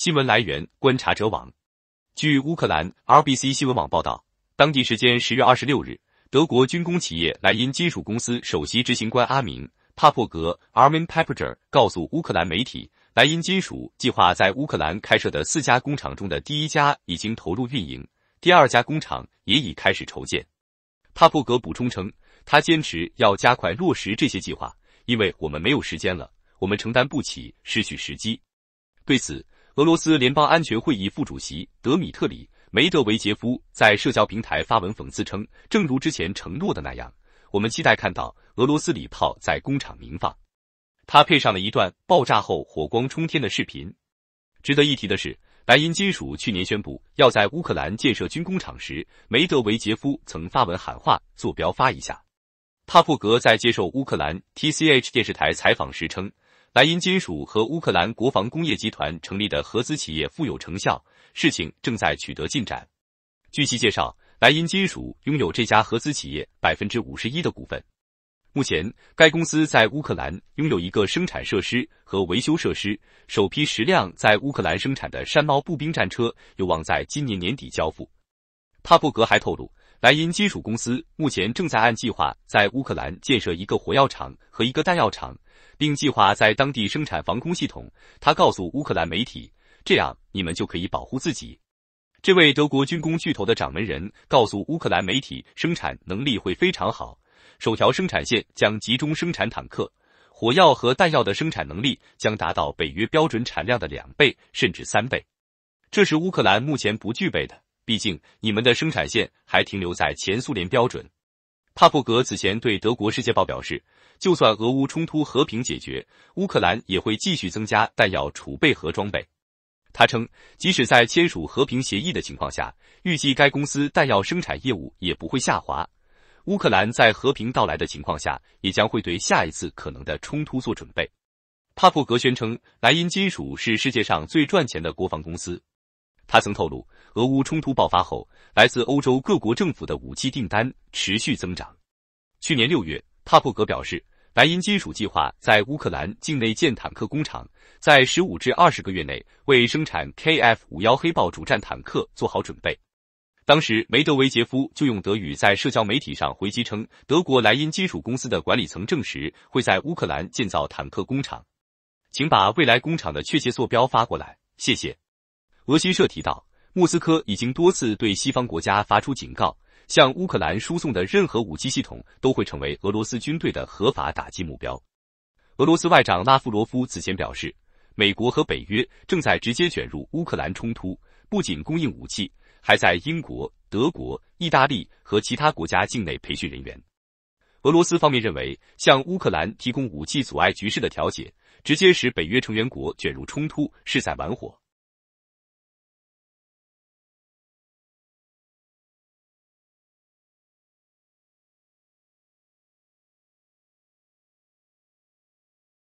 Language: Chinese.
新闻来源：观察者网。据乌克兰 RBC 新闻网报道，当地时间十月二十六日，德国军工企业莱茵金属公司首席执行官阿明·帕珀格 （Armin Papger） 告诉乌克兰媒体，莱茵金属计划在乌克兰开设的四家工厂中的第一家已经投入运营，第二家工厂也已开始筹建。帕珀格补充称，他坚持要加快落实这些计划，因为我们没有时间了，我们承担不起失去时机。对此，俄罗斯联邦安全会议副主席德米特里·梅德韦杰夫在社交平台发文讽刺称：“正如之前承诺的那样，我们期待看到俄罗斯礼炮在工厂鸣放。”他配上了一段爆炸后火光冲天的视频。值得一提的是，白银金属去年宣布要在乌克兰建设军工厂时，梅德韦杰夫曾发文喊话：“坐标发一下。”帕布格在接受乌克兰 TCH 电视台采访时称。莱茵金属和乌克兰国防工业集团成立的合资企业富有成效，事情正在取得进展。据其介绍，莱茵金属拥有这家合资企业百分之五十一的股份。目前，该公司在乌克兰拥有一个生产设施和维修设施。首批十辆在乌克兰生产的山猫步兵战车有望在今年年底交付。帕布格还透露。莱茵金属公司目前正在按计划在乌克兰建设一个火药厂和一个弹药厂，并计划在当地生产防空系统。他告诉乌克兰媒体：“这样你们就可以保护自己。”这位德国军工巨头的掌门人告诉乌克兰媒体：“生产能力会非常好。首条生产线将集中生产坦克、火药和弹药的生产能力将达到北约标准产量的两倍甚至三倍，这是乌克兰目前不具备的。”毕竟，你们的生产线还停留在前苏联标准。帕布格此前对德国《世界报》表示，就算俄乌冲突和平解决，乌克兰也会继续增加弹药储备和装备。他称，即使在签署和平协议的情况下，预计该公司弹药生产业务也不会下滑。乌克兰在和平到来的情况下，也将会对下一次可能的冲突做准备。帕普格宣称，莱茵金属是世界上最赚钱的国防公司。他曾透露，俄乌冲突爆发后，来自欧洲各国政府的武器订单持续增长。去年六月，帕布格表示，莱茵金属计划在乌克兰境内建坦克工厂，在十五至二十个月内为生产 KF 五幺黑豹主战坦克做好准备。当时，梅德韦杰夫就用德语在社交媒体上回击称，德国莱茵金属公司的管理层证实会在乌克兰建造坦克工厂，请把未来工厂的确切坐标发过来，谢谢。俄新社提到，莫斯科已经多次对西方国家发出警告，向乌克兰输送的任何武器系统都会成为俄罗斯军队的合法打击目标。俄罗斯外长拉夫罗夫此前表示，美国和北约正在直接卷入乌克兰冲突，不仅供应武器，还在英国、德国、意大利和其他国家境内培训人员。俄罗斯方面认为，向乌克兰提供武器阻碍局势的调解，直接使北约成员国卷入冲突，是在玩火。